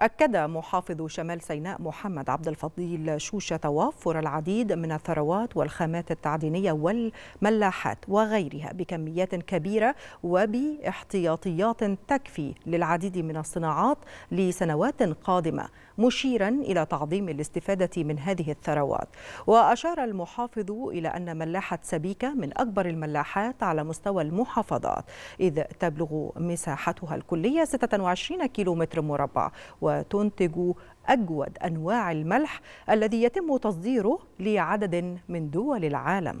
أكد محافظ شمال سيناء محمد عبد الفضيل شوشة توافر العديد من الثروات والخامات التعدينية والملاحات وغيرها بكميات كبيرة وباحتياطيات تكفي للعديد من الصناعات لسنوات قادمة مشيرا إلى تعظيم الاستفادة من هذه الثروات وأشار المحافظ إلى أن ملاحة سبيكة من أكبر الملاحات على مستوى المحافظات إذ تبلغ مساحتها الكلية 26 كيلومتر مربع وتنتج أجود أنواع الملح الذي يتم تصديره لعدد من دول العالم